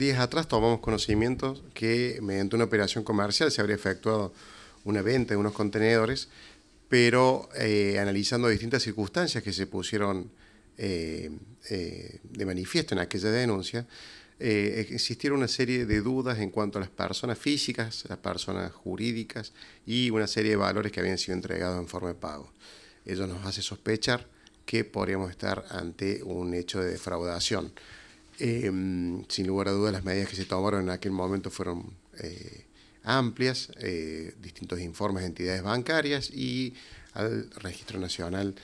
días atrás tomamos conocimiento que mediante una operación comercial se habría efectuado una venta de unos contenedores, pero eh, analizando distintas circunstancias que se pusieron eh, eh, de manifiesto en aquella denuncia, existieron una serie de dudas en cuanto a las personas físicas, las personas jurídicas y una serie de valores que habían sido entregados en forma de pago. Eso nos hace sospechar que podríamos estar ante un hecho de defraudación. Em, sin lugar a dudas, las medidas que se tomaron en aquel momento fueron eh, amplias, eh, distintos informes de entidades bancarias y al Registro Nacional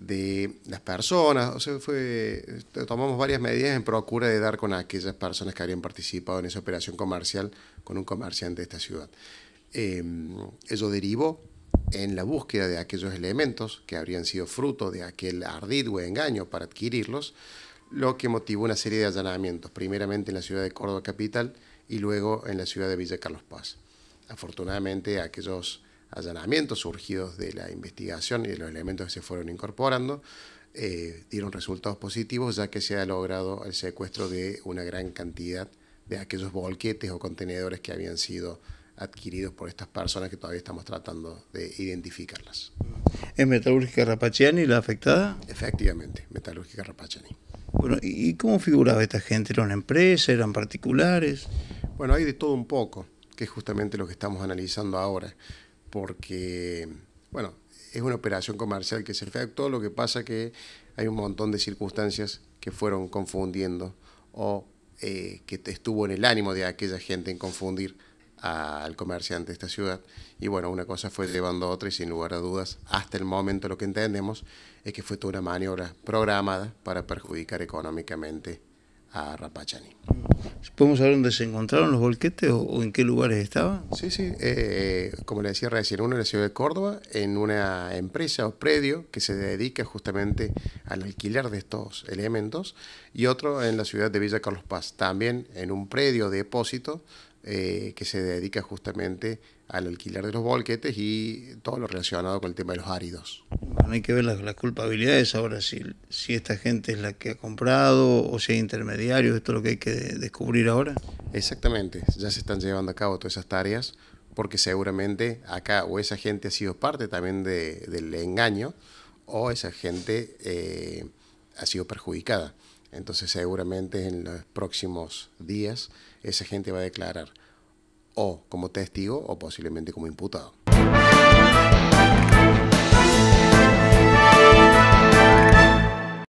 de las personas, o sea, fue, eh, tomamos varias medidas en procura de dar con aquellas personas que habían participado en esa operación comercial con un comerciante de esta ciudad. Eso em, derivó en la búsqueda de aquellos elementos que habrían sido fruto de aquel ardid o engaño para adquirirlos, lo que motivó una serie de allanamientos, primeramente en la ciudad de Córdoba capital y luego en la ciudad de Villa Carlos Paz. Afortunadamente, aquellos allanamientos surgidos de la investigación y de los elementos que se fueron incorporando eh, dieron resultados positivos, ya que se ha logrado el secuestro de una gran cantidad de aquellos bolquetes o contenedores que habían sido adquiridos por estas personas que todavía estamos tratando de identificarlas. ¿Es Metalúrgica Rapaciani la afectada? Efectivamente, Metalúrgica Rapaciani. Bueno, ¿y cómo figuraba esta gente? ¿Era una empresa? ¿Eran particulares? Bueno, hay de todo un poco, que es justamente lo que estamos analizando ahora, porque, bueno, es una operación comercial que se efectuó, lo que pasa que hay un montón de circunstancias que fueron confundiendo o eh, que estuvo en el ánimo de aquella gente en confundir al comerciante de esta ciudad. Y bueno, una cosa fue llevando a otra y sin lugar a dudas, hasta el momento lo que entendemos es que fue toda una maniobra programada para perjudicar económicamente a Rapachani. ¿Podemos saber dónde se encontraron los volquetes o, en qué lugares estaban? Sí, sí, eh, eh, como le decía recién, uno en la ciudad de Córdoba, en una empresa o predio que se dedica justamente al alquiler de estos elementos, y otro en la ciudad de Villa Carlos Paz, también en un predio depósito eh, que se dedica justamente al alquiler de los volquetes y todo lo relacionado con el tema de los áridos. Bueno, hay que ver las, culpabilidades ahora, si, si, esta gente es la que ha comprado o si hay intermediarios, esto es lo que hay que descubrir ahora. Exactamente, ya se están llevando a cabo todas esas tareas porque seguramente acá o esa gente ha sido parte también de, del engaño o esa gente eh, ha sido perjudicada. Entonces seguramente en los próximos días esa gente va a declarar o como testigo o posiblemente como imputado.